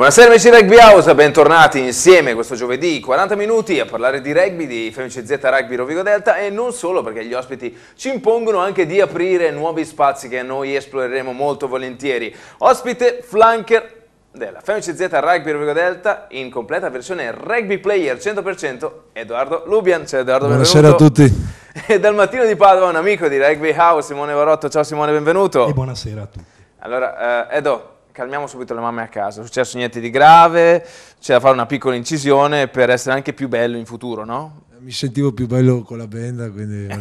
Buonasera amici di Rugby House, bentornati insieme questo giovedì 40 minuti a parlare di rugby, di FMCZ Rugby Rovigo Delta e non solo perché gli ospiti ci impongono anche di aprire nuovi spazi che noi esploreremo molto volentieri. Ospite flanker della FMCZ Rugby Rovigo Delta in completa versione rugby player 100% Edoardo Lubian. Ciao Edoardo, Buonasera benvenuto. a tutti. E dal mattino di Padova un amico di Rugby House, Simone Varotto. Ciao Simone, benvenuto. E buonasera a tutti. Allora, eh, Edo, calmiamo subito le mamme a casa, è successo niente di grave, c'è da fare una piccola incisione per essere anche più bello in futuro, no? Mi sentivo più bello con la benda, quindi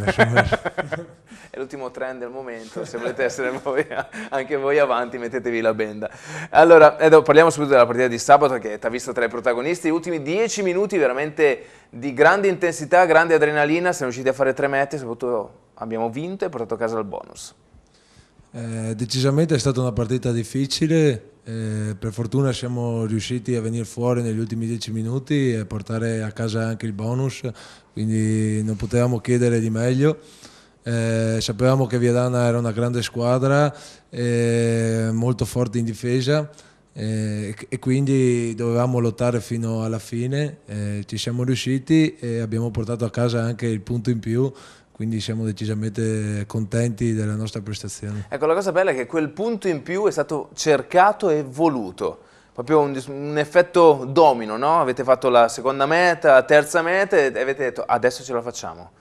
È l'ultimo trend del momento, se volete essere voi, anche voi avanti mettetevi la benda. Allora, Edo, eh, parliamo subito della partita di sabato che ti ha visto tra i protagonisti, gli ultimi dieci minuti veramente di grande intensità, grande adrenalina, siamo riusciti a fare tre mete, soprattutto abbiamo vinto e portato a casa il bonus. Eh, decisamente è stata una partita difficile, eh, per fortuna siamo riusciti a venire fuori negli ultimi dieci minuti e portare a casa anche il bonus, quindi non potevamo chiedere di meglio. Eh, sapevamo che Viadana era una grande squadra, eh, molto forte in difesa eh, e quindi dovevamo lottare fino alla fine, eh, ci siamo riusciti e abbiamo portato a casa anche il punto in più quindi siamo decisamente contenti della nostra prestazione. Ecco, la cosa bella è che quel punto in più è stato cercato e voluto, proprio un, un effetto domino, no? Avete fatto la seconda meta, la terza meta e avete detto adesso ce la facciamo.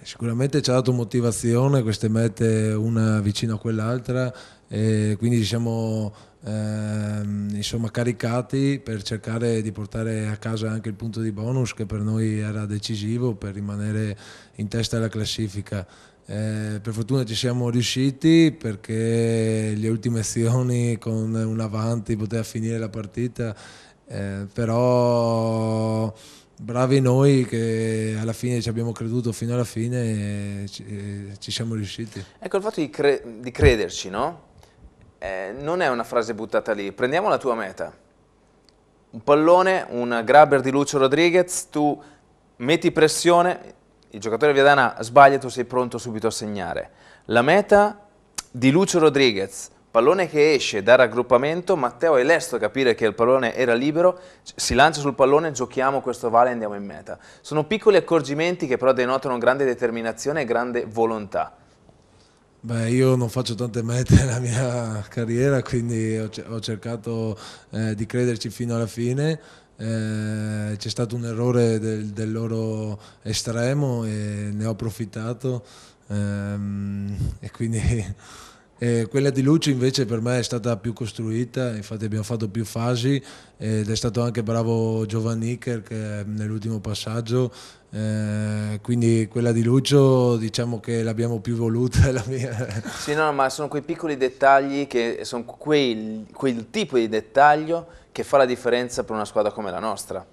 Sicuramente ci ha dato motivazione queste mete una vicino a quell'altra e quindi ci siamo ehm, insomma, caricati per cercare di portare a casa anche il punto di bonus che per noi era decisivo per rimanere in testa alla classifica. Eh, per fortuna ci siamo riusciti perché le ultime azioni con un avanti poteva finire la partita, eh, però bravi noi che alla fine ci abbiamo creduto fino alla fine e ci, e ci siamo riusciti. Ecco il fatto di, cre di crederci, no? eh, non è una frase buttata lì, prendiamo la tua meta. Un pallone, un grabber di Lucio Rodriguez, tu metti pressione, il giocatore Viadana sbaglia, tu sei pronto subito a segnare. La meta di Lucio Rodriguez, pallone che esce dal raggruppamento, Matteo è lesto a capire che il pallone era libero, si lancia sul pallone, giochiamo questo vale e andiamo in meta. Sono piccoli accorgimenti che però denotano grande determinazione e grande volontà. Beh, io non faccio tante mete nella mia carriera, quindi ho cercato eh, di crederci fino alla fine. Eh, c'è stato un errore del, del, loro estremo e ne ho approfittato. Ehm, e quindi eh, quella di Lucio invece per me è stata più costruita, infatti abbiamo fatto più fasi ed è stato anche bravo Giovanniker che nell'ultimo passaggio eh, quindi quella di Lucio diciamo che l'abbiamo più voluta la mia. Sì, no, ma sono quei piccoli dettagli che sono quei, quel tipo di dettaglio che fa la differenza per una squadra come la nostra.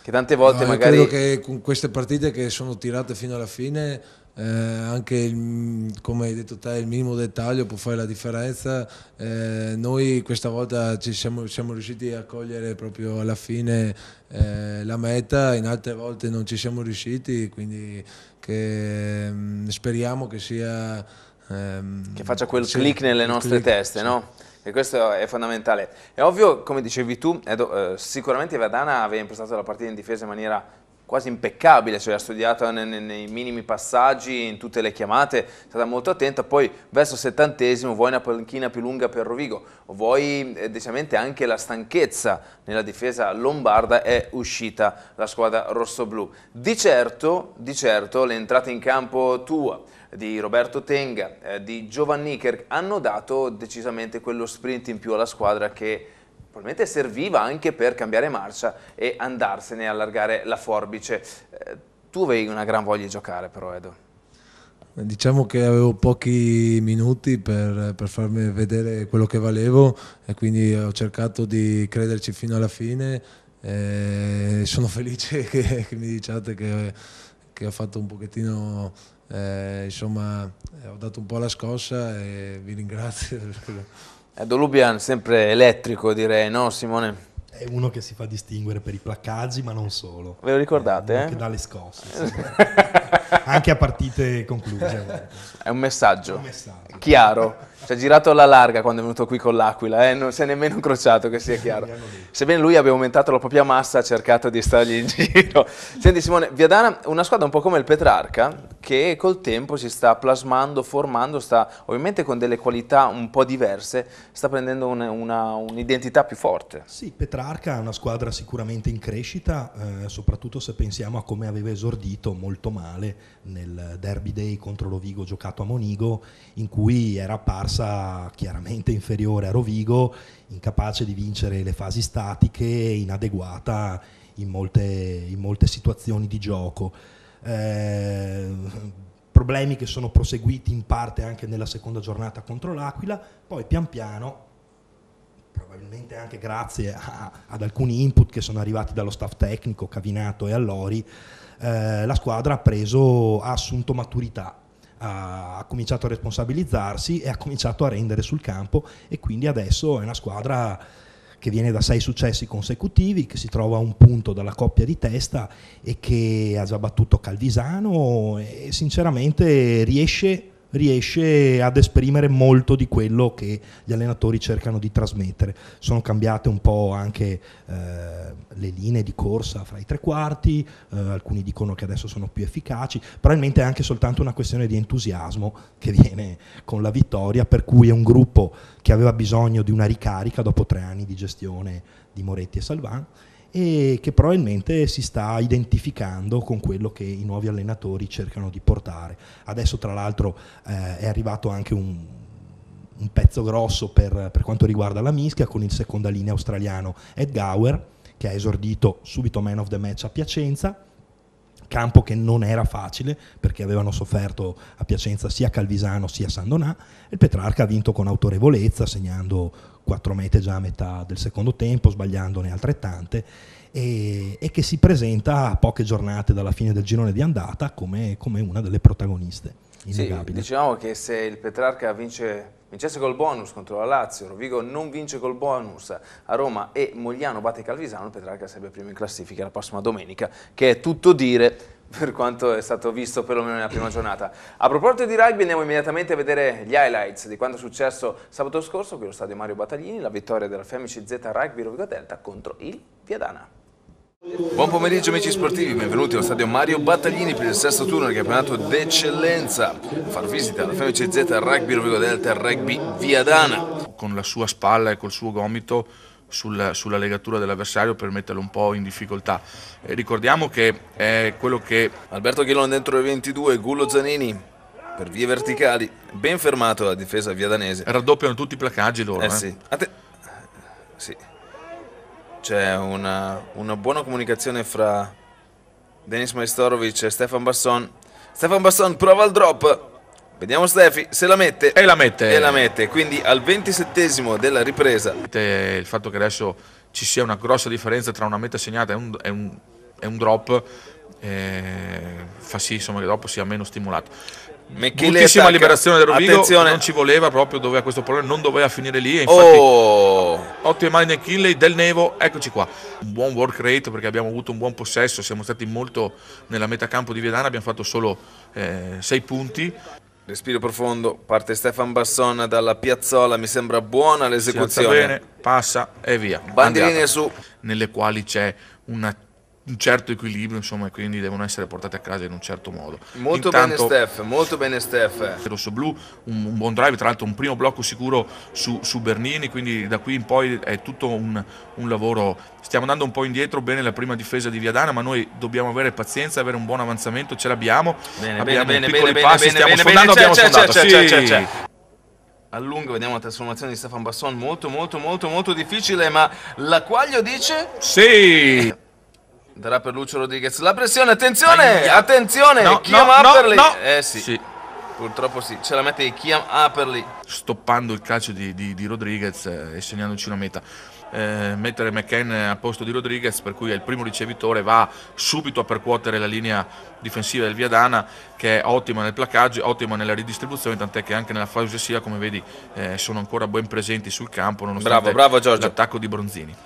Che tante volte no, magari... Credo che con queste partite che sono tirate fino alla fine eh, anche il, come hai detto te il minimo dettaglio può fare la differenza eh, noi questa volta ci siamo, siamo, riusciti a cogliere proprio alla fine eh, la meta in altre volte non ci siamo riusciti quindi che, mm, speriamo che sia ehm, che faccia quel sì, click nelle nostre click, teste sì. no? E questo è fondamentale. È ovvio, come dicevi tu, Edo, eh, sicuramente Verdana aveva impostato la partita in difesa in maniera quasi impeccabile, cioè, ha studiato nei, nei, minimi passaggi, in tutte le chiamate, è stata molto attenta, poi verso il settantesimo vuoi una panchina più lunga per Rovigo, vuoi eh, decisamente anche la stanchezza nella difesa lombarda è uscita la squadra rossoblù. Di certo, di certo le entrate in campo tua, di Roberto Tenga, eh, di Giovanni Nicker hanno dato decisamente quello sprint in più alla squadra che probabilmente serviva anche per cambiare marcia e andarsene e allargare la forbice. Eh, tu avevi una gran voglia di giocare però Edo. Diciamo che avevo pochi minuti per, per, farmi vedere quello che valevo e quindi ho cercato di crederci fino alla fine. E eh, sono felice che, che mi diciate che, che, ho fatto un pochettino, eh, insomma, eh, ho dato un po' la scossa e vi ringrazio. Eh, Dolubian sempre elettrico direi, no Simone? È uno che si fa distinguere per i placcaggi, ma non solo. Ve lo ricordate? Anche eh? dalle scosse. Sì. Anche a partite concluse. È un messaggio. È un messaggio. Chiaro. Ci ha girato alla larga quando è venuto qui con l'Aquila, eh? non si è nemmeno incrociato, che sia chiaro. Sebbene lui abbia aumentato la propria massa, ha cercato di stargli in giro. Senti Simone, Viadana, una squadra un po' come il Petrarca, che col tempo si sta plasmando, formando, sta ovviamente con delle qualità un po' diverse, sta prendendo un'identità più forte. Sì, Petrarca è una squadra sicuramente in crescita, eh, soprattutto se pensiamo a come aveva esordito molto male nel Derby Day contro Rovigo giocato a Monigo, in cui era apparsa chiaramente inferiore a Rovigo, incapace di vincere le fasi statiche, inadeguata in molte, in molte situazioni di gioco. Eh, problemi che sono proseguiti in parte anche nella seconda giornata contro l'Aquila, poi pian piano, probabilmente anche grazie a, ad alcuni input che sono arrivati dallo staff tecnico, Cavinato e Allori, eh, la squadra ha, preso, ha assunto maturità ha, cominciato a responsabilizzarsi e ha cominciato a rendere sul campo e quindi adesso è una squadra che viene da sei successi consecutivi, che si trova a un punto dalla coppia di testa e che ha già battuto Calvisano e sinceramente riesce riesce ad esprimere molto di quello che gli allenatori cercano di trasmettere. Sono cambiate un po' anche eh, le linee di corsa fra i tre quarti, eh, alcuni dicono che adesso sono più efficaci, probabilmente è anche soltanto una questione di entusiasmo che viene con la vittoria, per cui è un gruppo che aveva bisogno di una ricarica dopo tre anni di gestione di Moretti e Salvan e che probabilmente si sta identificando con quello che i nuovi allenatori cercano di portare. Adesso tra l'altro eh, è arrivato anche un, un pezzo grosso per, per, quanto riguarda la mischia con il seconda linea australiano Ed Gower che ha esordito subito man of the match a Piacenza campo che non era facile perché avevano sofferto a Piacenza sia Calvisano sia Sandonà e il Petrarca ha vinto con autorevolezza segnando 4 mete già a metà del secondo tempo, sbagliandone altrettante, e, e che si presenta a poche giornate dalla fine del girone di andata come, come una delle protagoniste. Innegabile. Sì, diciamo che se il Petrarca vince vincesse col bonus contro la Lazio, Rovigo non vince col bonus a Roma e Mogliano batte Calvisano, il Petrarca sarebbe primo in classifica la prossima domenica, che è tutto dire per quanto è stato visto perlomeno nella prima giornata. A proposito di rugby andiamo immediatamente a vedere gli highlights di quanto è successo sabato scorso qui allo stadio Mario Battaglini, la vittoria della Femici Z Rugby Rovigo Delta contro il Viadana. Buon pomeriggio amici sportivi, benvenuti allo stadio Mario Battaglini per il sesto turno del campionato d'eccellenza. Far visita alla FMCZ Z Rugby Rovigo Delta Rugby Viadana. Con la sua spalla e col suo gomito sulla, sulla, legatura dell'avversario per metterlo un po' in difficoltà. E eh, ricordiamo che è quello che... Alberto Ghilon dentro le 22, Gullo Zanini per vie verticali, ben fermato la difesa viadanese. Raddoppiano tutti i placaggi loro. Eh, eh. Sì. Te... sì. C'è una, una, buona comunicazione fra Denis Maestorovic e Stefan Basson. Stefan Basson prova il drop, Vediamo Stefi se la mette. E la mette. E la mette. Quindi al ventisettesimo della ripresa. Il fatto che adesso ci sia una grossa differenza tra una meta segnata e un, e un, e un drop eh, fa sì insomma, che dopo sia meno stimolato. Moltissima liberazione del Rovigo, non ci voleva proprio, doveva questo problema, non doveva finire lì. infatti, oh. ottime mani del Kinley, del Nevo, eccoci qua. Un buon work rate perché abbiamo avuto un buon possesso, siamo stati molto nella metà campo di Viedana, abbiamo fatto solo 6 eh, punti. Respiro profondo, parte Stefan Basson dalla piazzola, mi sembra buona l'esecuzione. Bene, passa e via. Bandierine su. Nelle quali c'è una un certo equilibrio, insomma, e quindi devono essere portate a casa in un certo modo. Molto Intanto, bene Steph, molto bene Steph. Rosso blu, un, un, buon drive, tra l'altro un primo blocco sicuro su, su Bernini, quindi da qui in poi è tutto un, un, lavoro. Stiamo andando un po' indietro, bene la prima difesa di Viadana, ma noi dobbiamo avere pazienza, avere un buon avanzamento, ce l'abbiamo. Bene, abbiamo bene, piccoli bene, passi, bene, stiamo bene, sfondando, c'è, abbiamo c'è, c'è, c'è, c'è, c'è, a lungo vediamo la trasformazione di Stefan Basson molto molto molto molto difficile ma l'acquaglio dice sì Andrà per Lucio Rodriguez. La pressione, attenzione! Aia. Attenzione! No, Chiam no, Apperly! No, no. Eh sì. sì. Purtroppo sì, ce la mette i Chiam Apperly. Stoppando il calcio di, di, di Rodriguez eh, e segnandoci una meta. Eh, mettere McCann a posto di Rodriguez, per cui è il primo ricevitore, va subito a percuotere la linea difensiva del Viadana, che è ottima nel placaggio, ottima nella ridistribuzione, tant'è che anche nella fase sia come vedi, eh, sono ancora ben presenti sul campo, nonostante bravo, bravo, l'attacco di Bronzini.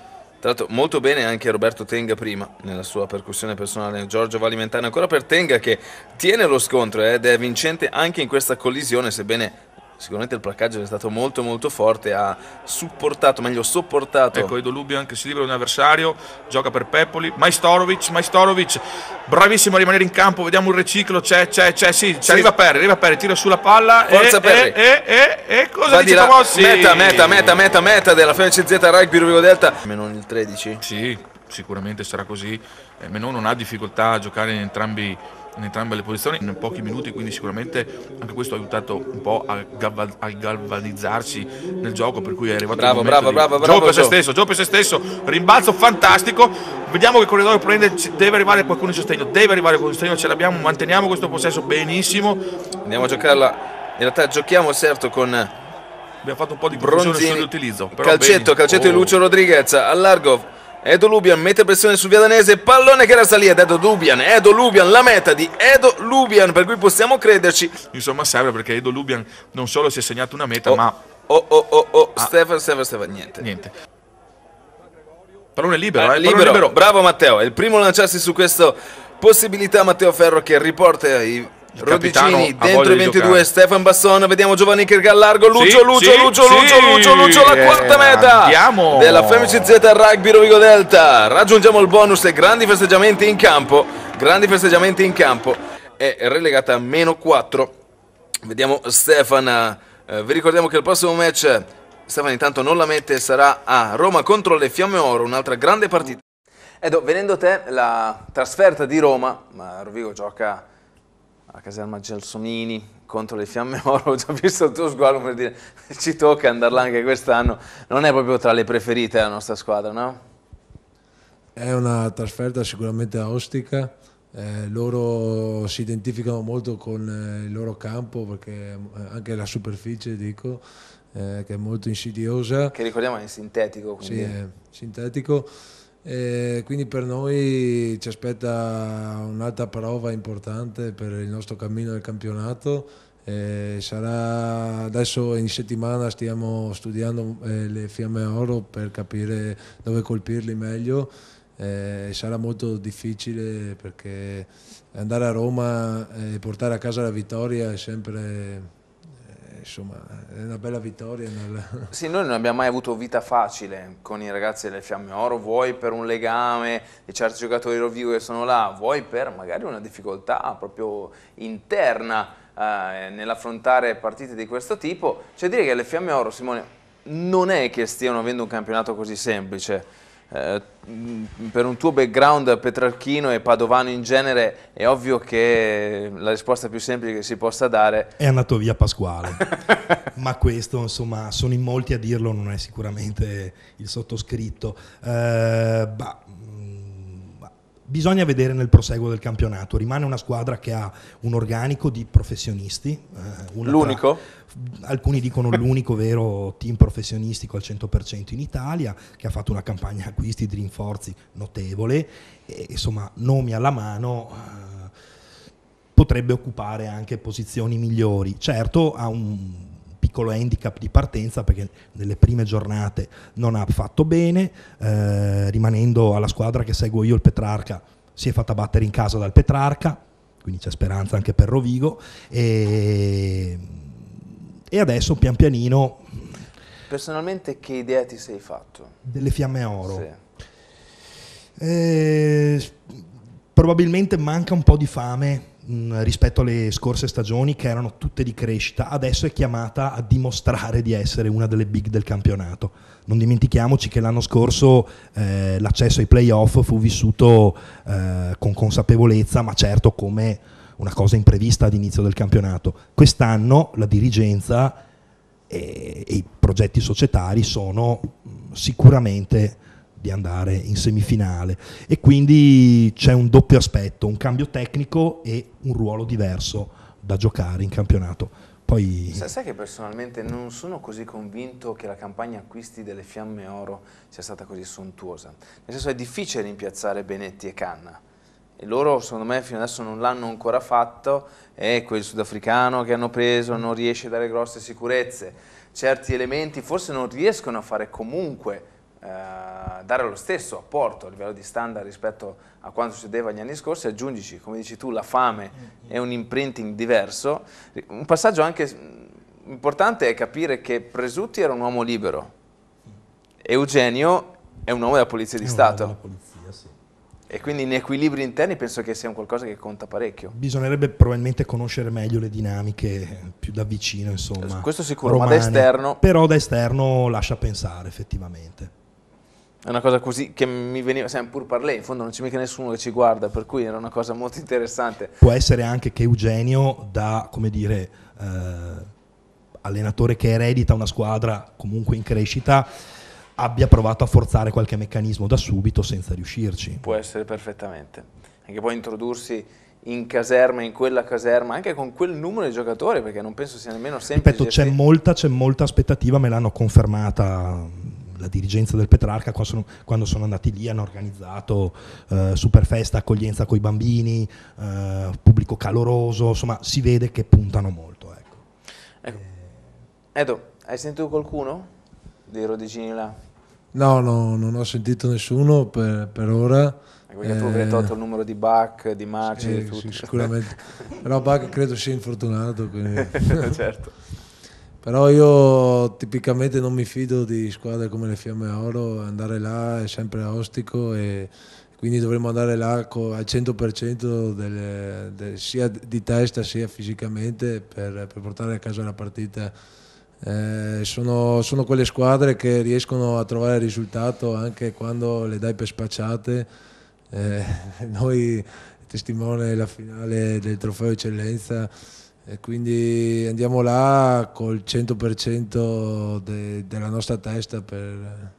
Tra l'altro molto bene anche Roberto Tenga prima nella sua percussione personale. Giorgio Valimentano ancora per Tenga che tiene lo scontro eh, ed è vincente anche in questa collisione, sebbene sicuramente il placcaggio è stato molto molto forte, ha supportato, meglio sopportato. Ecco, Edo Lubbio anche si libera un avversario, gioca per Peppoli, Maestorovic, Maestorovic, bravissimo a rimanere in campo, vediamo un riciclo, c'è, c'è, c'è, sì, sì. arriva Perri, arriva Perri, tira sulla palla Forza e, Perri. E, e, e, e cosa Va dice di Tomossi? Meta, meta, meta, meta, meta della FCZ Rugby Rovigo Delta, meno il 13. Sì, sicuramente sarà così, eh, Menon non ha difficoltà a giocare in entrambi i in entrambe le posizioni in pochi minuti, quindi sicuramente anche questo ha aiutato un po' a, galva- a galvanizzarsi nel gioco, per cui è arrivato bravo, il bravo, bravo, bravo, gioco per se stesso, gioco per se stesso, rimbalzo fantastico, vediamo che il corridoio prende, deve arrivare qualcuno in sostegno, deve arrivare qualcuno in sostegno, ce l'abbiamo, manteniamo questo possesso benissimo. Andiamo a giocarla, in realtà giochiamo certo con... Abbiamo fatto un po' di bronzo Calcetto, bene. calcetto oh. di Lucio Rodriguez, allargo Edo Lubian mette pressione sul danese, pallone che resta lì ed Edo Lubian, Edo Lubian, la meta di Edo Lubian, per cui possiamo crederci. Insomma serve perché Edo Lubian non solo si è segnato una meta, oh, ma... Oh, oh, oh, oh, ah. Stefan, Stefan, Stefan, niente. Niente. Pallone libero, ah, eh, eh libero. libero. Bravo Matteo, è il primo a lanciarsi su questa possibilità Matteo Ferro che riporta i Rodicini dentro i 22, Stefan Basson, vediamo Giovanni che al largo, Lucio, sì, Lucio, sì, Lucio, sì. Lucio, Lucio, Lucio, la quarta eh, meta andiamo. della FMCZ Rugby Rovigo Delta. Raggiungiamo il bonus e grandi festeggiamenti in campo, grandi festeggiamenti in campo. È relegata a meno 4. Vediamo Stefan, eh, vi ricordiamo che il prossimo match, Stefan intanto non la mette, sarà a Roma contro le Fiamme Oro, un'altra grande partita. Edo, venendo te, la trasferta di Roma, ma Rovigo gioca alla caserma Gelsomini contro le fiamme oro, ho già visto il tuo sguardo per dire ci tocca andarla anche quest'anno, non è proprio tra le preferite la nostra squadra, no? È una trasferta sicuramente ostica, eh, loro si identificano molto con eh, il loro campo perché eh, anche la superficie dico eh, che è molto insidiosa. Che ricordiamo è sintetico. Quindi. Sì, è sintetico e quindi per noi ci aspetta un'altra prova importante per il nostro cammino del campionato. E sarà adesso in settimana stiamo studiando eh, le fiamme oro per capire dove colpirli meglio. E sarà molto difficile perché andare a Roma e portare a casa la vittoria è sempre insomma è una bella vittoria. Nel... Sì, noi non abbiamo mai avuto vita facile con i ragazzi delle Fiamme Oro, vuoi per un legame di certi giocatori rovigo che sono là, vuoi per magari una difficoltà proprio interna eh, nell'affrontare partite di questo tipo. Cioè dire che le Fiamme Oro, Simone, non è che stiano avendo un campionato così semplice eh, per un tuo background petrarchino e padovano in genere è ovvio che la risposta più semplice che si possa dare è andato via Pasquale ma questo insomma sono in molti a dirlo non è sicuramente il sottoscritto eh, bah, Bisogna vedere nel proseguo del campionato, rimane una squadra che ha un organico di professionisti. Eh, l'unico? Tra, alcuni dicono l'unico vero team professionistico al 100% in Italia, che ha fatto una campagna acquisti di rinforzi notevole, e, insomma nomi alla mano eh, potrebbe occupare anche posizioni migliori. Certo ha un piccolo handicap di partenza perché nelle prime giornate non ha fatto bene, eh, rimanendo alla squadra che seguo io il Petrarca, si è fatta battere in casa dal Petrarca, quindi c'è speranza anche per Rovigo e, e adesso pian pianino... Personalmente che idea ti sei fatto? Delle fiamme a oro. Sì. Eh, Probabilmente manca un po' di fame mh, mm, rispetto alle scorse stagioni che erano tutte di crescita, adesso è chiamata a dimostrare di essere una delle big del campionato. Non dimentichiamoci che l'anno scorso eh, l'accesso ai playoff fu vissuto eh, con consapevolezza, ma certo come una cosa imprevista all'inizio del campionato. Quest'anno la dirigenza e, e i progetti societari sono mh, mm, sicuramente di andare in semifinale e quindi c'è un doppio aspetto, un cambio tecnico e un ruolo diverso da giocare in campionato. Poi... Sai, sai che personalmente non sono così convinto che la campagna acquisti delle Fiamme Oro sia stata così sontuosa, nel senso è difficile rimpiazzare Benetti e Canna. E loro secondo me fino adesso non l'hanno ancora fatto e quel sudafricano che hanno preso non riesce a dare grosse sicurezze certi elementi forse non riescono a fare comunque eh, dare lo stesso apporto a livello di standard rispetto a quanto succedeva negli anni scorsi, aggiungici, come dici tu, la fame e un imprinting diverso. Un passaggio anche importante è capire che Presutti era un uomo libero, Eugenio è un uomo della Polizia di Stato. E quindi in equilibri interni penso che sia un qualcosa che conta parecchio. Bisognerebbe probabilmente conoscere meglio le dinamiche più da vicino, insomma. Questo sicuro, romane, ma da esterno. Però da esterno lascia pensare effettivamente. È una cosa così che mi veniva, sempre pur parlare, in fondo non c'è mica nessuno che ci guarda, per cui era una cosa molto interessante. Può essere anche che Eugenio da, come dire, eh, allenatore che eredita una squadra comunque in crescita, abbia provato a forzare qualche meccanismo da subito senza riuscirci. Può essere perfettamente. Anche poi introdursi in caserma, in quella caserma, anche con quel numero di giocatori, perché non penso sia nemmeno semplice. Ripeto, c'è molta, molta aspettativa, me l'hanno confermata la dirigenza del Petrarca sono, quando sono andati lì hanno organizzato eh, super festa, accoglienza con i bambini, eh, pubblico caloroso, insomma si vede che puntano molto. Ecco. Ecco. Edo, hai sentito qualcuno dei Rodigini là? No, no, non ho sentito nessuno per, per ora. Eh, quindi eh, tu avrai tolto il numero di Bach, di Marci, sì, sì, sicuramente. Però Bach credo sia infortunato. certo. Però io tipicamente non mi fido di squadre come le Fiamme Oro, andare là è sempre ostico e quindi dovremmo andare là al 100% delle, de, sia di testa sia fisicamente per, per portare a casa la partita. Eh, sono, sono quelle squadre che riescono a trovare risultato anche quando le dai per spacciate. Eh, noi testimone la finale del trofeo eccellenza e quindi andiamo là col 100% de, della nostra testa per,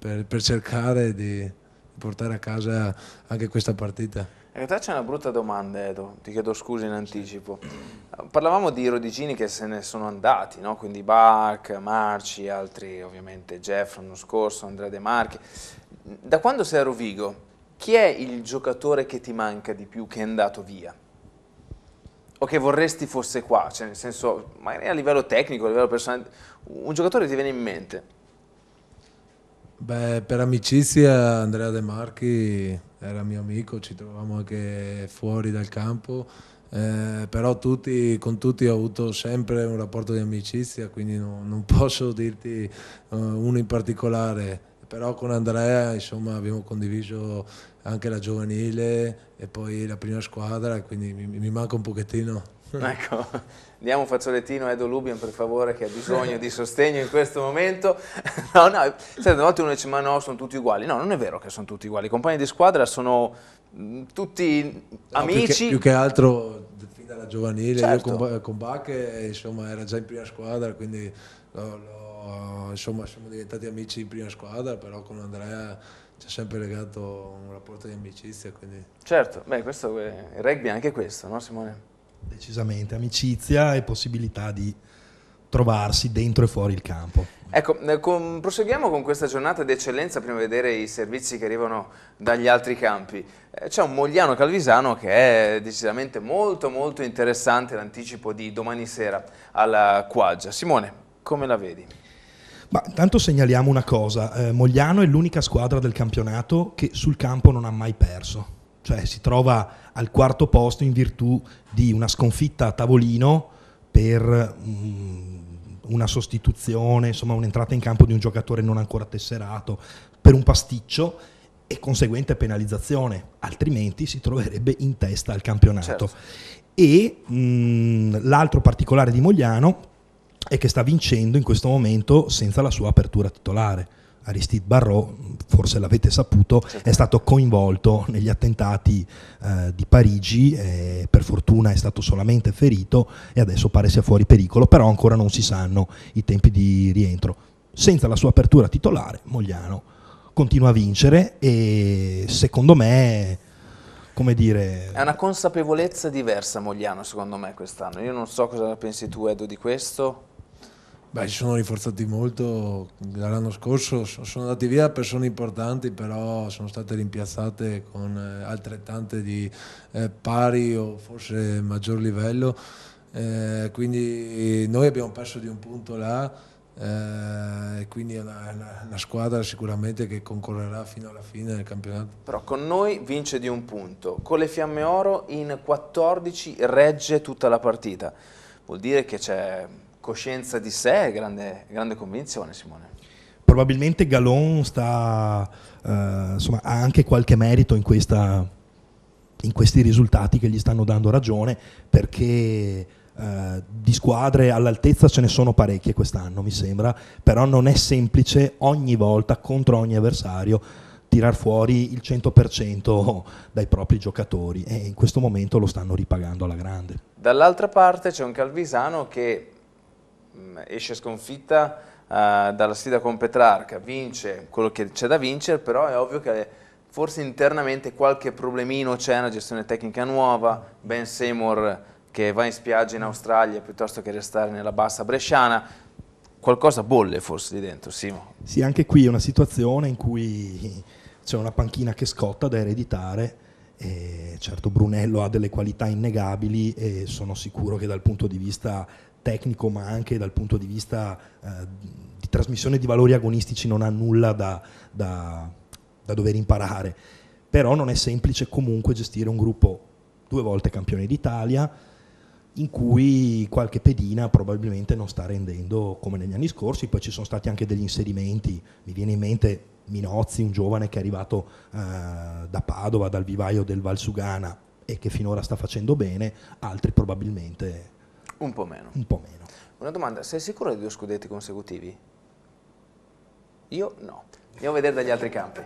per, per cercare di portare a casa anche questa partita. In realtà c'è una brutta domanda, Edo, ti chiedo scusa in anticipo. Parlavamo di Rodigini che se ne sono andati, no? quindi Bach, Marci, altri ovviamente, Jeff l'anno scorso, Andrea De Marchi. Da quando sei a Rovigo, chi è il giocatore che ti manca di più, che è andato via? o che vorresti fosse qua, cioè nel senso, magari a livello tecnico, a livello personale, un giocatore ti viene in mente? Beh, per amicizia Andrea De Marchi era mio amico, ci trovavamo anche fuori dal campo, eh, però tutti, con tutti ho avuto sempre un rapporto di amicizia, quindi no, non posso dirti uh, uno in particolare, però con Andrea insomma, abbiamo condiviso anche la giovanile e poi la prima squadra, quindi mi, mi manca un pochettino. Ecco, diamo un fazzolettino a Edo Lubian per favore che ha bisogno di sostegno in questo momento. No, no, certe volte uno dice ma no, sono tutti uguali. No, non è vero che sono tutti uguali, i compagni di squadra sono mm, tutti amici. No, più, che, più, che, altro fin dalla giovanile, certo. io con, certo. con Bach insomma era già in prima squadra, quindi lo, lo, insomma siamo diventati amici in prima squadra, però con Andrea c'è sempre legato un rapporto di amicizia. Quindi... Certo, beh, questo è, il rugby è anche questo, no Simone? Decisamente, amicizia e possibilità di trovarsi dentro e fuori il campo. Ecco, eh, con, proseguiamo con questa giornata di eccellenza prima di vedere i servizi che arrivano dagli altri campi. Eh, c'è un Mogliano Calvisano che è decisamente molto molto interessante l'anticipo di domani sera alla Quaggia. Simone, come la vedi? Ma intanto segnaliamo una cosa, eh, Mogliano è l'unica squadra del campionato che sul campo non ha mai perso, cioè si trova al quarto posto in virtù di una sconfitta a tavolino per mh, mm, una sostituzione, insomma un'entrata in campo di un giocatore non ancora tesserato, per un pasticcio e conseguente penalizzazione, altrimenti si troverebbe in testa al campionato. Certo. E mh, mm, l'altro particolare di Mogliano e che sta vincendo in questo momento senza la sua apertura titolare. Aristide Barrault, forse l'avete saputo, è stato coinvolto negli attentati eh, di Parigi, eh, per fortuna è stato solamente ferito e adesso pare sia fuori pericolo, però ancora non si sanno i tempi di rientro. Senza la sua apertura titolare, Mogliano continua a vincere e secondo me... Come dire... È una consapevolezza diversa Mogliano secondo me quest'anno, io non so cosa pensi tu Edo di questo, Beh, si sono rinforzati molto dall'anno scorso, sono andati via persone importanti, però sono state rimpiazzate con eh, altrettante di eh, pari o forse maggior livello. Eh, quindi noi abbiamo perso di un punto là, eh, quindi è una, una, una, squadra sicuramente che concorrerà fino alla fine del campionato. Però con noi vince di un punto, con le Fiamme Oro in 14 regge tutta la partita, vuol dire che c'è coscienza di sé e grande, grande convinzione, Simone probabilmente Galon sta, uh, insomma, ha anche qualche merito in, questa, in, questi risultati che gli stanno dando ragione perché uh, di squadre all'altezza ce ne sono parecchie quest'anno mi sembra, però non è semplice ogni volta contro ogni avversario tirar fuori il 100% dai propri giocatori e in questo momento lo stanno ripagando alla grande. Dall'altra parte c'è un Calvisano che Mm, esce sconfitta uh, dalla sfida con Petrarca, vince quello che c'è da vincere, però è ovvio che forse internamente qualche problemino c'è, una gestione tecnica nuova, Ben Seymour che va in spiaggia in Australia piuttosto che restare nella bassa bresciana, qualcosa bolle forse lì dentro, Simo. Sì, anche qui è una situazione in cui c'è una panchina che scotta da ereditare. E certo Brunello ha delle qualità innegabili e sono sicuro che dal punto di vista tecnico ma anche dal punto di vista eh, di trasmissione di valori agonistici non ha nulla da, da, da dover imparare. Però non è semplice comunque gestire un gruppo due volte campione d'Italia, in cui qualche pedina probabilmente non sta rendendo come negli anni scorsi, poi ci sono stati anche degli inserimenti, mi viene in mente Minozzi, un giovane che è arrivato eh, da Padova, dal vivaio del Valsugana e che finora sta facendo bene, altri probabilmente un po' meno. Un po' meno. Una domanda, sei sicuro di due scudetti consecutivi? Io no. Andiamo a vedere dagli altri campi.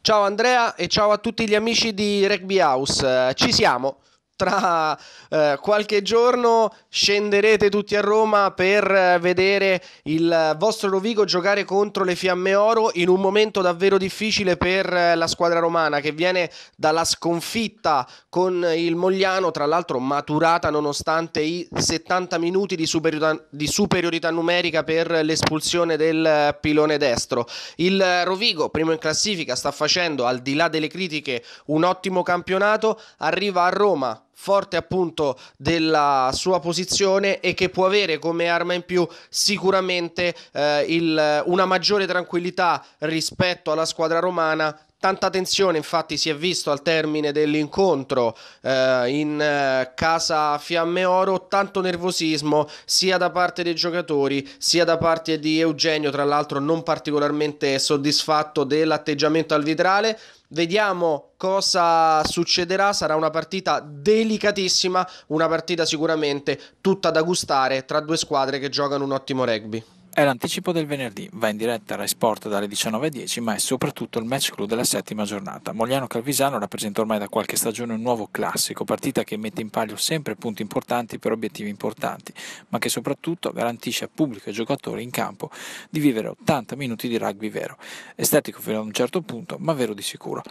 Ciao Andrea e ciao a tutti gli amici di Rugby House. Ci siamo tra eh, qualche giorno scenderete tutti a Roma per eh, vedere il eh, vostro Rovigo giocare contro le Fiamme Oro in un momento davvero difficile per eh, la squadra romana che viene dalla sconfitta con il Mogliano, tra l'altro maturata nonostante i 70 minuti di superiorità, di superiorità numerica per l'espulsione del eh, pilone destro. Il eh, Rovigo, primo in classifica, sta facendo al di là delle critiche un ottimo campionato, arriva a Roma forte appunto della sua posizione e che può avere come arma in più sicuramente eh, il, una maggiore tranquillità rispetto alla squadra romana Tanta tensione infatti si è visto al termine dell'incontro eh, in eh, casa Fiamme Oro, tanto nervosismo sia da parte dei giocatori sia da parte di Eugenio, tra l'altro non particolarmente soddisfatto dell'atteggiamento al vitrale. Vediamo cosa succederà, sarà una partita delicatissima, una partita sicuramente tutta da gustare tra due squadre che giocano un ottimo rugby. È l'anticipo del venerdì, va in diretta a Rai Sport dalle 19.10, ma è soprattutto il match clou della settima giornata. Mogliano Calvisano rappresenta ormai da qualche stagione un nuovo classico, partita che mette in palio sempre punti importanti per obiettivi importanti, ma che soprattutto garantisce a pubblico e giocatori in campo di vivere 80 minuti di rugby vero, estetico fino ad un certo punto, ma vero di sicuro.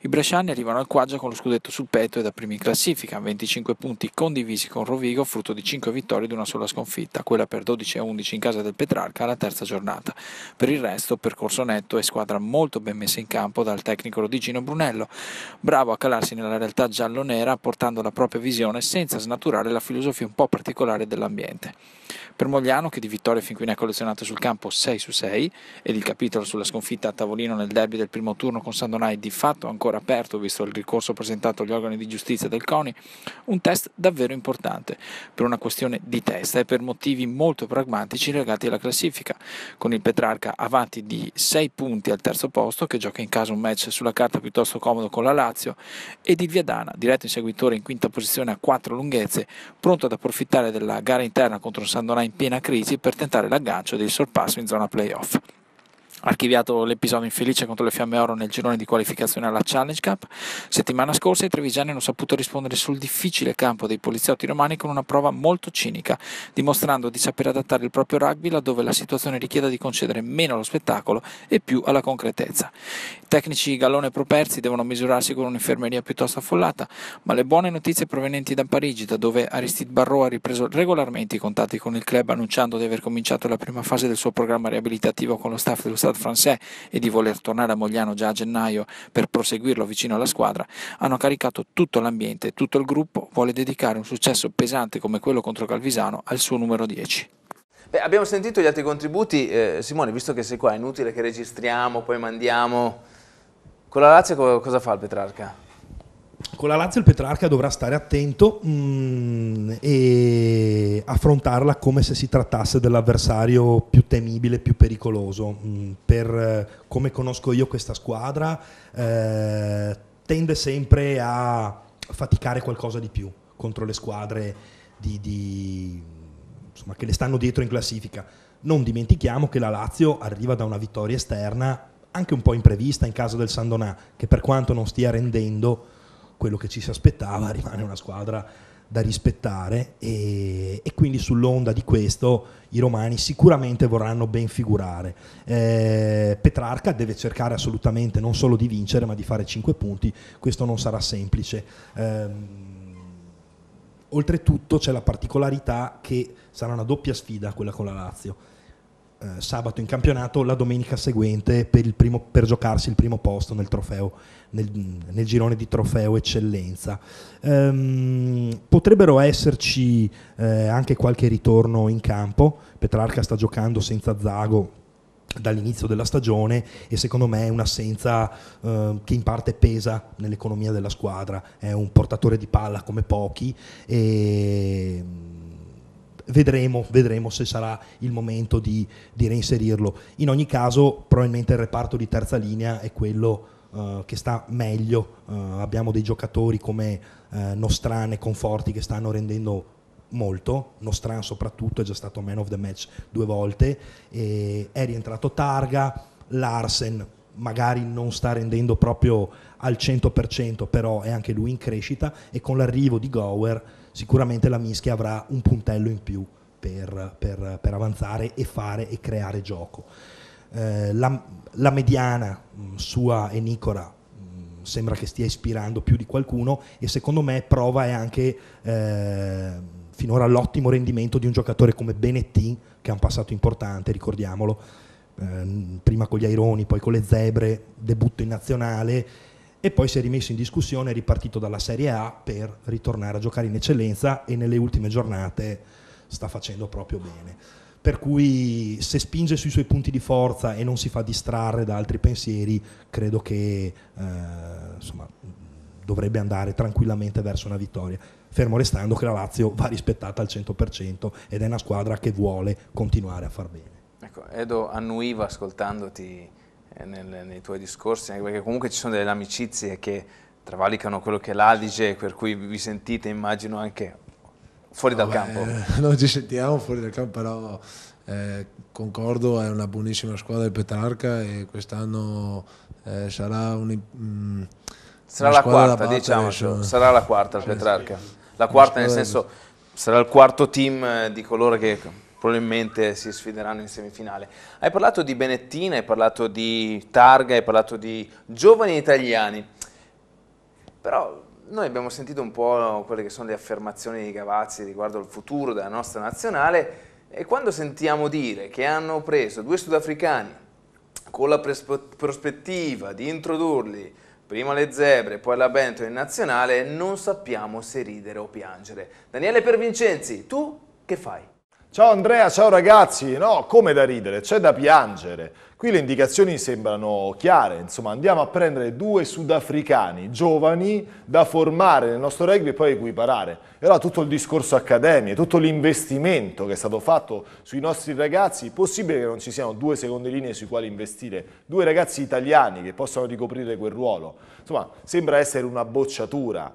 I bresciani arrivano al Quaggia con lo scudetto sul petto e da primi in classifica, 25 punti condivisi con Rovigo, frutto di 5 vittorie ed una sola sconfitta, quella per 12 a 11 in casa del Petrarca alla terza giornata. Per il resto, percorso netto e squadra molto ben messa in campo dal tecnico Rodigino Brunello, bravo a calarsi nella realtà giallo-nera portando la propria visione senza snaturare la filosofia un po' particolare dell'ambiente. Per Mogliano, che di vittorie fin qui ne ha collezionato sul campo 6 su 6, ed il capitolo sulla sconfitta a tavolino nel derby del primo turno con Sandonai di fatto ancora aperto, visto il ricorso presentato agli organi di giustizia del CONI, un test davvero importante per una questione di testa e per motivi molto pragmatici legati alla classifica, con il Petrarca avanti di 6 punti al terzo posto, che gioca in casa un match sulla carta piuttosto comodo con la Lazio, ed il Viadana, diretto inseguitore in quinta posizione a 4 lunghezze, pronto ad approfittare della gara interna contro un Sandonà in piena crisi per tentare l'aggancio del sorpasso in zona playoff archiviato l'episodio infelice contro le Fiamme Oro nel girone di qualificazione alla Challenge Cup. Settimana scorsa i trevigiani hanno saputo rispondere sul difficile campo dei poliziotti romani con una prova molto cinica, dimostrando di saper adattare il proprio rugby laddove la situazione richieda di concedere meno allo spettacolo e più alla concretezza. I tecnici Gallone Properzi devono misurarsi con un'infermeria piuttosto affollata, ma le buone notizie provenienti da Parigi, da dove Aristide Barrault ha ripreso regolarmente i contatti con il club annunciando di aver cominciato la prima fase del suo programma riabilitativo con lo staff dello Stato Stade Français e di voler tornare a Mogliano già a gennaio per proseguirlo vicino alla squadra, hanno caricato tutto l'ambiente e tutto il gruppo vuole dedicare un successo pesante come quello contro Calvisano al suo numero 10. Beh, abbiamo sentito gli altri contributi, eh, Simone, visto che sei qua, è inutile che registriamo, poi mandiamo. Con la Lazio cosa fa il Petrarca? con la Lazio il Petrarca dovrà stare attento mh, mm, e affrontarla come se si trattasse dell'avversario più temibile, più pericoloso. Mh, mm, per eh, come conosco io questa squadra, eh, tende sempre a faticare qualcosa di più contro le squadre di, di, insomma, che le stanno dietro in classifica. Non dimentichiamo che la Lazio arriva da una vittoria esterna anche un po' imprevista in caso del Sandonà, che per quanto non stia rendendo quello che ci si aspettava, rimane una squadra da rispettare e, e, quindi sull'onda di questo i romani sicuramente vorranno ben figurare. Eh, Petrarca deve cercare assolutamente non solo di vincere ma di fare 5 punti, questo non sarà semplice. Eh, oltretutto c'è la particolarità che sarà una doppia sfida quella con la Lazio. Eh, sabato in campionato, la domenica seguente per, primo, per giocarsi il primo posto nel trofeo nel, nel girone di trofeo eccellenza. Ehm, potrebbero esserci eh, anche qualche ritorno in campo, Petrarca sta giocando senza Zago dall'inizio della stagione e secondo me è un'assenza eh, che in parte pesa nell'economia della squadra, è un portatore di palla come pochi e mm, vedremo, vedremo se sarà il momento di, di reinserirlo. In ogni caso probabilmente il reparto di terza linea è quello eh, che sta meglio, uh, abbiamo dei giocatori come uh, eh, Nostran e Conforti che stanno rendendo molto, Nostran soprattutto è già stato man of the match due volte, è rientrato Targa, Larsen magari non sta rendendo proprio al 100%, però è anche lui in crescita e con l'arrivo di Gower sicuramente la mischia avrà un puntello in più per, per, per avanzare e fare e creare gioco eh, la, la, mediana mh, mm, sua enicora mh, mm, sembra che stia ispirando più di qualcuno e secondo me prova è anche eh, finora l'ottimo rendimento di un giocatore come Benetti che ha un passato importante, ricordiamolo, eh, prima con gli Aironi, poi con le Zebre, debutto in nazionale e poi si è rimesso in discussione, è ripartito dalla Serie A per ritornare a giocare in eccellenza e nelle ultime giornate sta facendo proprio bene per cui se spinge sui suoi punti di forza e non si fa distrarre da altri pensieri, credo che eh, insomma, dovrebbe andare tranquillamente verso una vittoria. Fermo restando che la Lazio va rispettata al 100% ed è una squadra che vuole continuare a far bene. Ecco, Edo annuiva ascoltandoti eh, nel, nei tuoi discorsi, perché comunque ci sono delle amicizie che travalicano quello che è l'Adige, per cui vi sentite, immagino anche fuori dal Vabbè, campo. Eh, non ci sentiamo fuori dal campo, però eh, concordo, è una buonissima squadra di Petrarca e quest'anno eh, sarà un... Mm, sarà, la quarta, diciamo, sarà la quarta, il Petrarca. La quarta nel senso sarà il quarto team eh, di coloro che probabilmente si sfideranno in semifinale. Hai parlato di Benettina, hai parlato di Targa, hai parlato di giovani italiani, però noi abbiamo sentito un po' quelle che sono le affermazioni di Gavazzi riguardo al futuro della nostra nazionale e quando sentiamo dire che hanno preso due sudafricani con la prospettiva di introdurli prima le zebre, e poi la Benetton in nazionale, non sappiamo se ridere o piangere. Daniele Pervincenzi, tu che fai? Ciao Andrea, ciao ragazzi. No, come da ridere, c'è da piangere. Qui le indicazioni sembrano chiare, insomma andiamo a prendere due sudafricani giovani da formare nel nostro rugby e poi equiparare. E allora tutto il discorso accademie, tutto l'investimento che è stato fatto sui nostri ragazzi, possibile che non ci siano due seconde linee sui quali investire, due ragazzi italiani che possano ricoprire quel ruolo. Insomma, sembra essere una bocciatura,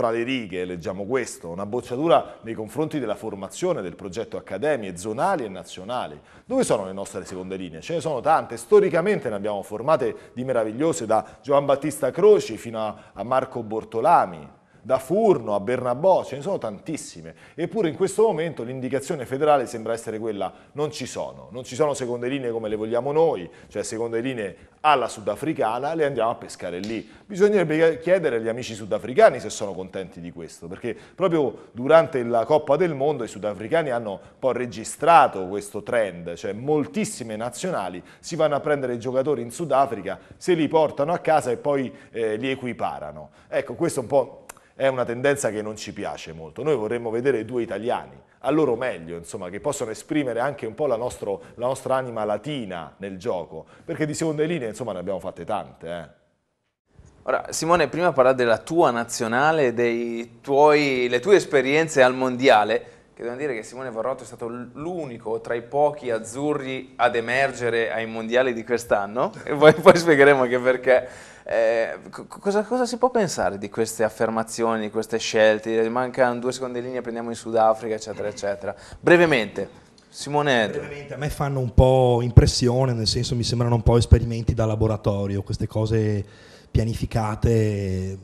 fra le righe leggiamo questo, una bocciatura nei confronti della formazione del progetto accademie zonali e nazionali. Dove sono le nostre seconde linee? Ce ne sono tante, storicamente ne abbiamo formate di meravigliose da Giovan Battista Croci fino a Marco Bortolami, da Furno a Bernabò, ce ne sono tantissime, eppure in questo momento l'indicazione federale sembra essere quella non ci sono, non ci sono seconde linee come le vogliamo noi, cioè seconde linee alla sudafricana, le andiamo a pescare lì. Bisognerebbe chiedere agli amici sudafricani se sono contenti di questo, perché proprio durante la Coppa del Mondo i sudafricani hanno un po' registrato questo trend, cioè moltissime nazionali si vanno a prendere i giocatori in Sudafrica, se li portano a casa e poi eh, li equiparano. Ecco, questo è un po' è una tendenza che non ci piace molto. Noi vorremmo vedere due italiani, a loro meglio, insomma, che possono esprimere anche un po' la, nostro, la nostra anima latina nel gioco, perché di seconde linee, insomma, ne abbiamo fatte tante. Eh. Ora, Simone, prima parla della tua nazionale, delle tue esperienze al mondiale, che devono dire che Simone Varrotto è stato l'unico tra i pochi azzurri ad emergere ai mondiali di quest'anno e poi, poi, spiegheremo anche perché. Eh, cosa, cosa, si può pensare di queste affermazioni, di queste scelte? Mancano due seconde linee, prendiamo in Sudafrica, eccetera, eccetera. Brevemente. Simone Brevemente, a me fanno un po' impressione, nel senso mi sembrano un po' esperimenti da laboratorio, queste cose pianificate.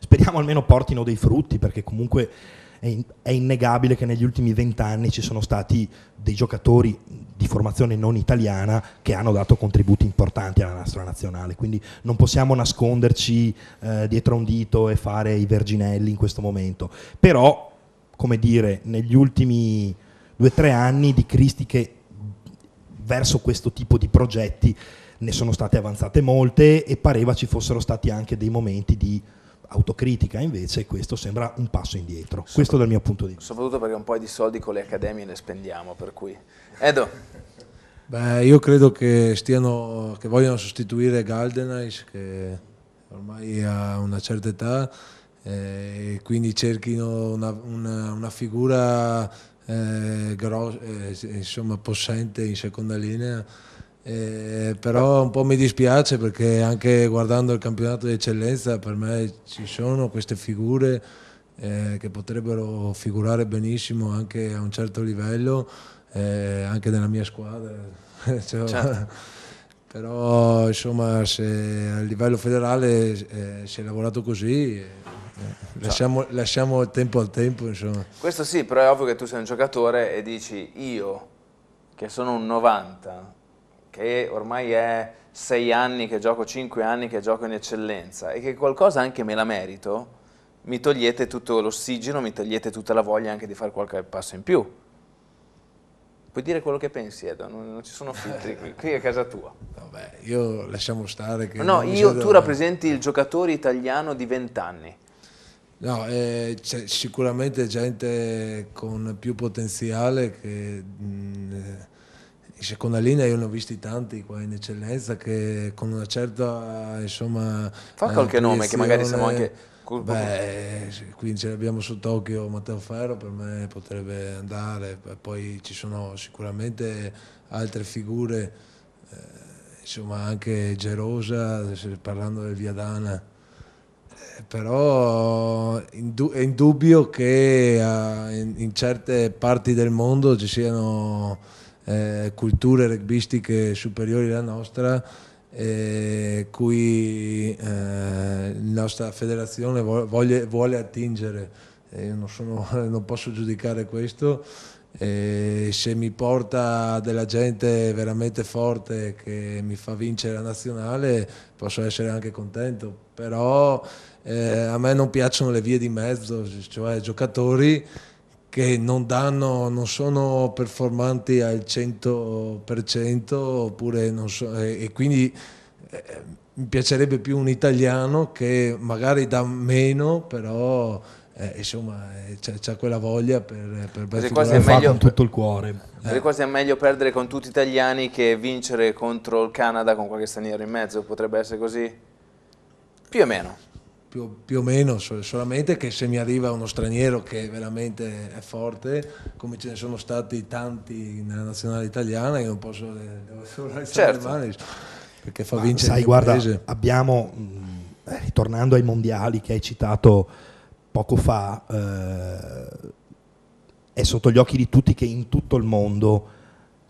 Speriamo almeno portino dei frutti, perché comunque è, in, è innegabile che negli ultimi vent'anni ci sono stati dei giocatori di formazione non italiana che hanno dato contributi importanti alla nostra nazionale, quindi non possiamo nasconderci eh, dietro un dito e fare i verginelli in questo momento, però come dire, negli ultimi due o tre anni di Cristi che verso questo tipo di progetti ne sono state avanzate molte e pareva ci fossero stati anche dei momenti di autocritica invece questo sembra un passo indietro, Sopr- questo dal mio punto di vista. Soprattutto perché un po' di soldi con le accademie ne spendiamo, per cui... Edo? Beh, io credo che, stiano, che vogliono sostituire Galdenais che ormai ha una certa età eh, e quindi cerchino una, una, una figura eh, gros- eh, insomma, possente in seconda linea eh, però un po' mi dispiace perché anche guardando il campionato di eccellenza per me ci sono queste figure eh, che potrebbero figurare benissimo anche a un certo livello, eh, anche nella mia squadra. cioè, certo. Però insomma se a livello federale eh, si è lavorato così. Eh, cioè. Lasciamo, lasciamo, il tempo al tempo, insomma. Questo sì, però è ovvio che tu sei un giocatore e dici io, che sono un 90, che ormai è sei anni che gioco, cinque anni che gioco in eccellenza e che qualcosa anche me la merito, mi togliete tutto l'ossigeno, mi togliete tutta la voglia anche di fare qualche passo in più. Puoi dire quello che pensi, Edo, non, non ci sono filtri qui, qui è casa tua. Vabbè, io lasciamo stare che... No, io, tu dove... rappresenti il giocatore italiano di vent'anni. No, eh, c'è sicuramente gente con più potenziale che... Mh, mm, eh, in seconda linea io ne ho visti tanti qua in eccellenza che con una certa insomma fa qualche nome che magari siamo anche Beh, qui ce l'abbiamo sott'occhio Matteo Ferro per me potrebbe andare, poi ci sono sicuramente altre figure, eh, insomma anche Gerosa, parlando del Viadana, eh, però è indubbio che eh, in certe parti del mondo ci siano eh, culture rugbistiche superiori alla nostra, eh, cui eh, la nostra federazione voglie, vuole attingere. Eh, io non, sono, non posso giudicare questo. E eh, se mi porta della gente veramente forte che mi fa vincere la nazionale posso essere anche contento però eh, a me non piacciono le vie di mezzo cioè giocatori che non, danno, non sono performanti al 100% oppure non so, e, e quindi eh, mi piacerebbe più un italiano che magari dà meno, però eh, insomma eh, c'è, quella voglia per, per quasi quasi meglio, con tutto il cuore. Eh. Quasi è meglio perdere con tutti gli italiani che vincere contro il Canada con qualche straniero in mezzo, potrebbe essere così? Più o meno più, più, o meno, solamente che se mi arriva uno straniero che veramente è forte, come ce ne sono stati tanti nella nazionale italiana, io non posso eh, devo solo certo. le perché fa Ma vincere sai, guarda, paese. Abbiamo, mm, eh, ritornando ai mondiali che hai citato poco fa, eh, è sotto gli occhi di tutti che in tutto il mondo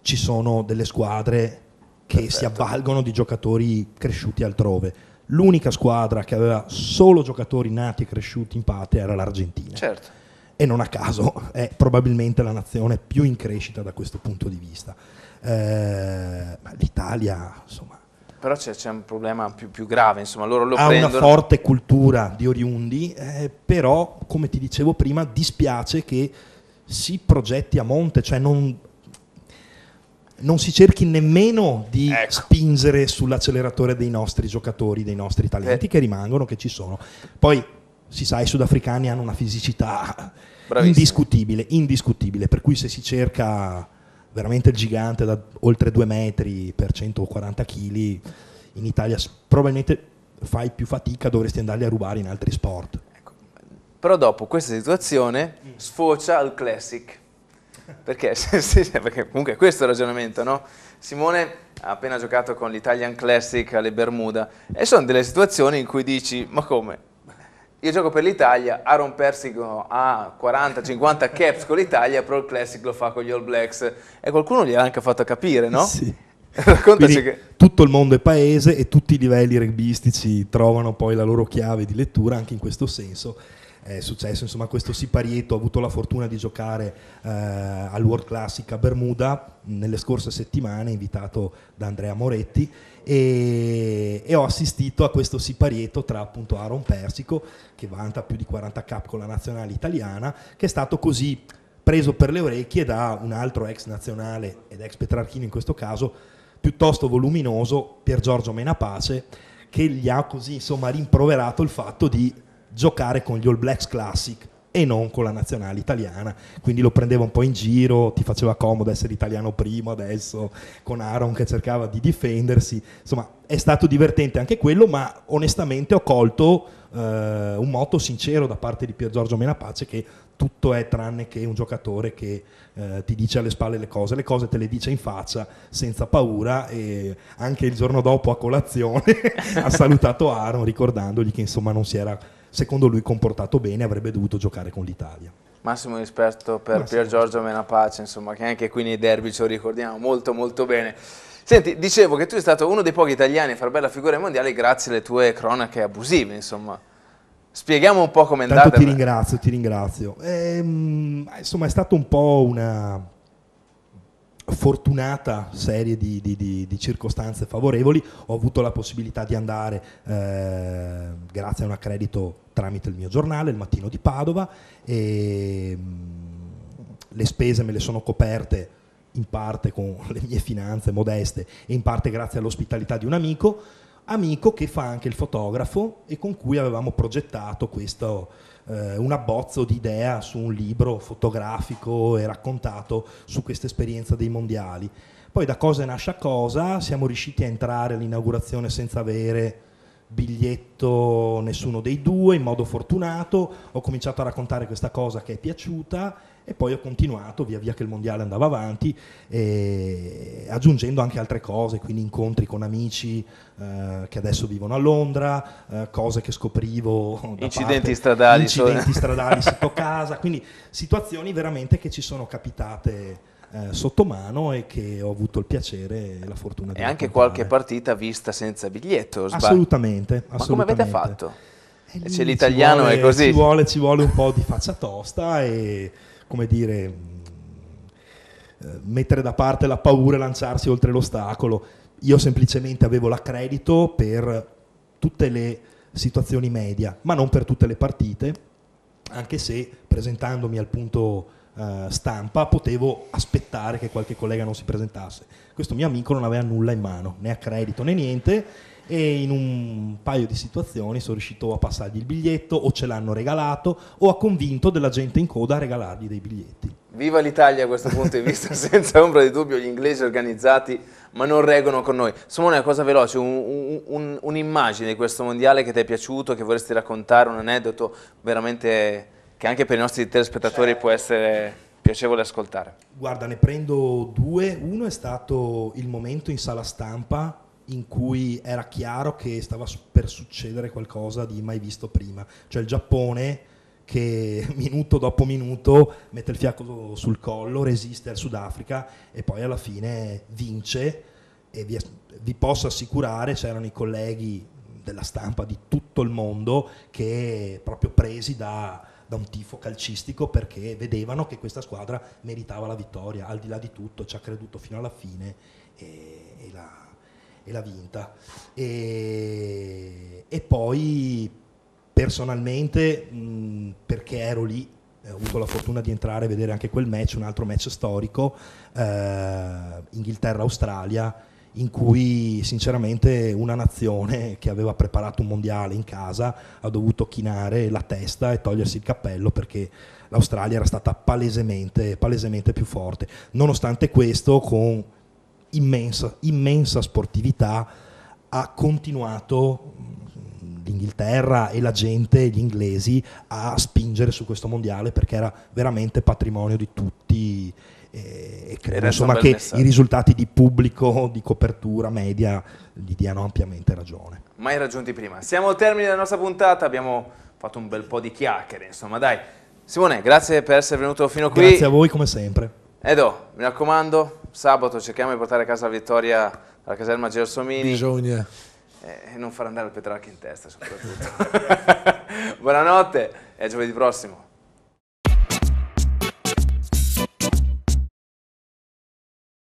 ci sono delle squadre che Perfetto. si avvalgono di giocatori cresciuti altrove l'unica squadra che aveva solo giocatori nati e cresciuti in patria era l'Argentina. Certo. E non a caso è probabilmente la nazione più in crescita da questo punto di vista. Eh, L'Italia, insomma... Però c'è, un problema più, più grave, insomma, loro lo ha prendono... una forte cultura di oriundi, eh, però, come ti dicevo prima, dispiace che si progetti a monte, cioè non non si cerchi nemmeno di ecco. spingere sull'acceleratore dei nostri giocatori, dei nostri talenti eh. che rimangono, che ci sono. Poi si sa, i sudafricani hanno una fisicità Bravissimo. indiscutibile, indiscutibile, per cui se si cerca veramente il gigante da oltre due metri per 140 kg, in Italia probabilmente fai più fatica, dovresti andarli a rubare in altri sport. Ecco. Però dopo questa situazione mm. sfocia al classic perché? Perché comunque questo è il ragionamento, no? Simone ha appena giocato con l'Italian Classic alle Bermuda e sono delle situazioni in cui dici, ma come? Io gioco per l'Italia, Aaron Persico ha 40-50 caps con l'Italia, però il Classic lo fa con gli All Blacks e qualcuno gliel'ha anche fatto capire, no? Sì. che... Tutto il mondo è paese e tutti i livelli rugbyistici trovano poi la loro chiave di lettura anche in questo senso è successo, insomma questo siparietto, ho avuto la fortuna di giocare eh, al World Classic a Bermuda nelle scorse settimane, invitato da Andrea Moretti, e, e, ho assistito a questo siparietto tra appunto Aaron Persico, che vanta più di 40 cap con la nazionale italiana, che è stato così preso per le orecchie da un altro ex nazionale ed ex Petrarchino in questo caso, piuttosto voluminoso, Pier Giorgio Menapace, che gli ha così insomma rimproverato il fatto di giocare con gli All Blacks Classic e non con la nazionale italiana, quindi lo prendeva un po' in giro, ti faceva comodo essere italiano primo adesso, con Aaron che cercava di difendersi, insomma è stato divertente anche quello, ma onestamente ho colto eh, un motto sincero da parte di Pier Giorgio Menapace che tutto è tranne che un giocatore che eh, ti dice alle spalle le cose, le cose te le dice in faccia senza paura e anche il giorno dopo a colazione ha salutato Aaron ricordandogli che insomma non si era secondo lui comportato bene avrebbe dovuto giocare con l'Italia. Massimo rispetto per Massimo. Pier Giorgio Menapace, insomma, che anche qui nei derby ce lo ricordiamo molto molto bene. Senti, dicevo che tu sei stato uno dei pochi italiani a far bella figura ai mondiali grazie alle tue cronache abusive, insomma. Spieghiamo un po' come è andata. Tanto ti ringrazio, ti ringrazio. Ehm, insomma, è stato un po' una, fortunata serie di, di, di, di, circostanze favorevoli ho avuto la possibilità di andare eh, grazie a un accredito tramite il mio giornale il mattino di Padova e mh, mm, le spese me le sono coperte in parte con le mie finanze modeste e in parte grazie all'ospitalità di un amico amico che fa anche il fotografo e con cui avevamo progettato questo eh, un abbozzo di idea su un libro fotografico e raccontato su questa esperienza dei mondiali. Poi da cosa nasce a cosa, siamo riusciti a entrare all'inaugurazione senza avere biglietto nessuno dei due, in modo fortunato, ho cominciato a raccontare questa cosa che è piaciuta e poi ho continuato via via che il mondiale andava avanti, eh, aggiungendo anche altre cose, quindi incontri con amici eh, che adesso vivono a Londra, eh, cose che scoprivo. incidenti parte, stradali. Incidenti stradali sotto casa, quindi situazioni veramente che ci sono capitate eh, sotto mano e che ho avuto il piacere e la fortuna di E anche raccontare. qualche partita vista senza biglietto. sbaglio. Assolutamente, assolutamente. Ma come avete fatto? C'è l'italiano, vuole, è così. Ci vuole, ci vuole un po' di faccia tosta e come dire, mm, eh, mettere da parte la paura e lanciarsi oltre l'ostacolo. Io semplicemente avevo l'accredito per tutte le situazioni media, ma non per tutte le partite, anche se presentandomi al punto eh, stampa potevo aspettare che qualche collega non si presentasse. Questo mio amico non aveva nulla in mano, né accredito né niente, e in un paio di situazioni sono riuscito a passargli il biglietto o ce l'hanno regalato o ha convinto della gente in coda a regalargli dei biglietti. Viva l'Italia a questo punto di vista, senza ombra di dubbio gli inglesi organizzati ma non reggono con noi. Simone, una cosa veloce, un'immagine un, un di questo mondiale che ti è piaciuto, che vorresti raccontare, un aneddoto veramente che anche per i nostri telespettatori cioè... può essere piacevole ascoltare. Guarda, ne prendo due. Uno è stato il momento in sala stampa in cui era chiaro che stava per succedere qualcosa di mai visto prima, cioè il Giappone che minuto dopo minuto mette il fiato sul collo, resiste al Sudafrica e poi alla fine vince e vi, vi posso assicurare, c'erano i colleghi della stampa di tutto il mondo che proprio presi da, da un tifo calcistico perché vedevano che questa squadra meritava la vittoria, al di là di tutto ci ha creduto fino alla fine e, e la, e l'ha vinta. E, e poi personalmente, mh, perché ero lì, eh, ho avuto la fortuna di entrare e vedere anche quel match, un altro match storico, eh, Inghilterra-Australia, in cui sinceramente una nazione che aveva preparato un mondiale in casa ha dovuto chinare la testa e togliersi il cappello perché l'Australia era stata palesemente, palesemente più forte. Nonostante questo, con immensa, immensa sportività ha continuato l'Inghilterra e la gente, gli inglesi, a spingere su questo mondiale perché era veramente patrimonio di tutti eh, e credo insomma, che messaggio. i risultati di pubblico, di copertura media gli diano ampiamente ragione. Mai raggiunti prima. Siamo al termine della nostra puntata, abbiamo fatto un bel po' di chiacchiere, insomma dai. Simone, grazie per essere venuto fino qui. Grazie a voi come sempre. Edo, mi raccomando, sabato cerchiamo di portare a casa la vittoria alla caserma Gersomini. Bisogna. E eh, non far andare il Petrarca in testa soprattutto. Buonanotte e giovedì prossimo.